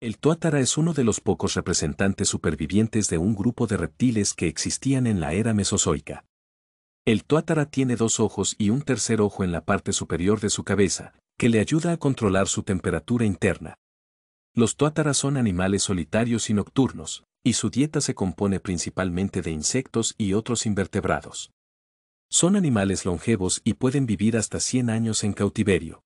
El tuátara es uno de los pocos representantes supervivientes de un grupo de reptiles que existían en la era mesozoica. El tuátara tiene dos ojos y un tercer ojo en la parte superior de su cabeza, que le ayuda a controlar su temperatura interna. Los tuátaras son animales solitarios y nocturnos, y su dieta se compone principalmente de insectos y otros invertebrados. Son animales longevos y pueden vivir hasta 100 años en cautiverio.